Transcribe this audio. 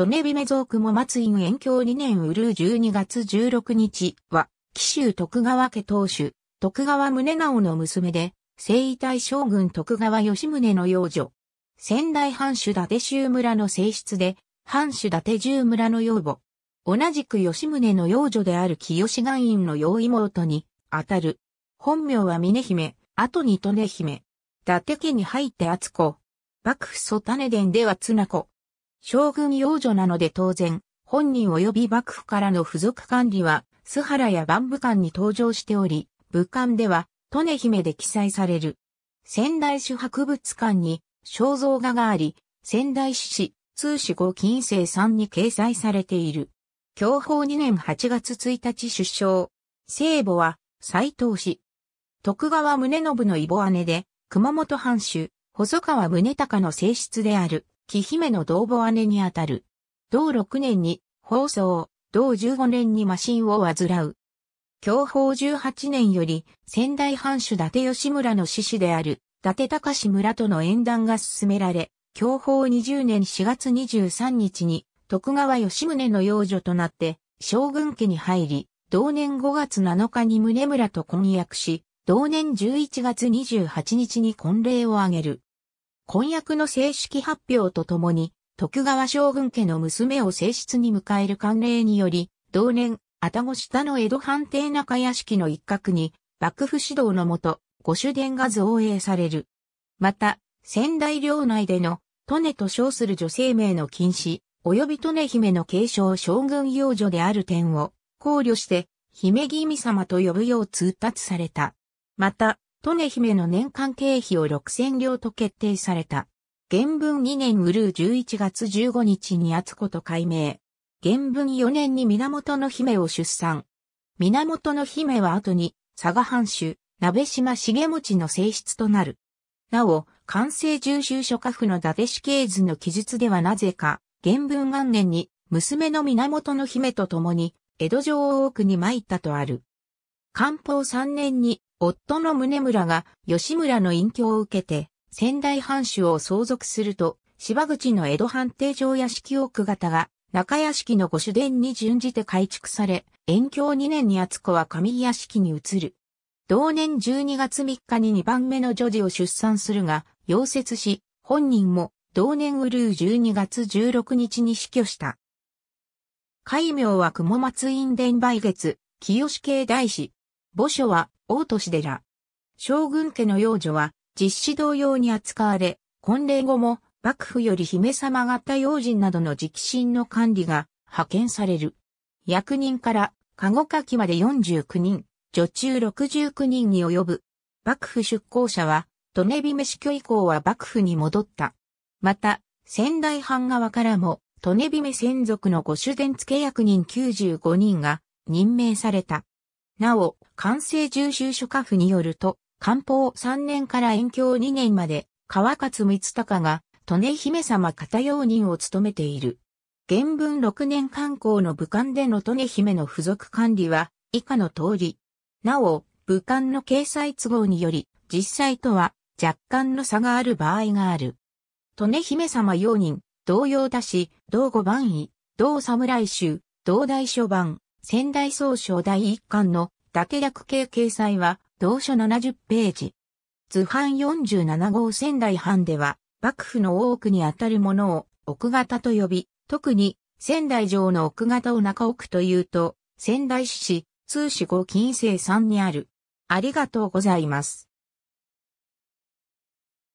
トネビメゾークも松井遠京2年ウルー12月16日は、紀州徳川家当主、徳川宗直の娘で、征夷大将軍徳川吉宗の養女。仙台藩主伊達州村の正室で、藩主伊達州村の養母。同じく吉宗の養女である清志願院の養妹に、あたる。本名は峰姫、後に利根姫。伊達家に入って厚子。幕府祖種殿では綱子。将軍幼女なので当然、本人及び幕府からの付属管理は、須原や万部館に登場しており、武館では、利ネ姫で記載される。仙台市博物館に肖像画があり、仙台市市、通史後近世んに掲載されている。享保2年8月1日出生。聖母は、斎藤氏。徳川宗信の異母姉で、熊本藩主、細川宗隆の性質である。貴姫の同母姉にあたる。同6年に、放送、同15年に魔神を患う。享保18年より、仙台藩主伊達吉村の志士である、伊達隆村との縁談が進められ、享保20年4月23日に、徳川吉宗の養女となって、将軍家に入り、同年5月7日に宗村と婚約し、同年11月28日に婚礼を挙げる。婚約の正式発表とともに、徳川将軍家の娘を正室に迎える慣例により、同年、愛宕下の江戸藩邸中屋敷の一角に、幕府指導のもと、御主殿が造営される。また、仙台領内での、トネと称する女性名の禁止、及びトネ姫の継承将軍養女である点を考慮して、姫君様と呼ぶよう通達された。また、トネ姫の年間経費を6000両と決定された。原文2年ウルー11月15日に厚子と改名。原文4年に源の姫を出産。源の姫は後に、佐賀藩主、鍋島重持の性質となる。なお、完成重修書家府の伊達氏系図の記述ではなぜか、原文元年に、娘の源の姫と共に、江戸城を奥に参ったとある。官報3年に、夫の宗村が吉村の隠居を受けて、仙台藩主を相続すると、芝口の江戸藩邸城屋敷奥方が、中屋敷の御主殿に準じて改築され、延享2年に厚子は上屋敷に移る。同年12月3日に2番目の女児を出産するが、溶接し、本人も同年うるう12月16日に死去した。戒名は雲松院伝梅月、清志系大師。墓所は大年寺。将軍家の幼女は実施同様に扱われ、婚礼後も幕府より姫様方用心などの直進の管理が派遣される。役人から籠かきまで49人、女中69人に及ぶ。幕府出向者は、利根火飯居以降は幕府に戻った。また、仙台藩側からも、利ネビ目専属の御主伝付役人95人が任命された。なお、関西重修書家府によると、官報3年から延教2年まで、川勝光隆が、利姫様片用人を務めている。原文6年刊行の武漢での利姫の付属管理は、以下の通り。なお、武漢の掲載都合により、実際とは若干の差がある場合がある。利姫様用人、同様だし、同五番位、同侍衆、同大書番。仙台総省第一巻の竹略系掲載は、同書70ページ。図版47号仙台版では、幕府の多くにあたるものを奥方と呼び、特に仙台城の奥方を中奥というと、仙台市、通史後星さんにある。ありがとうございます。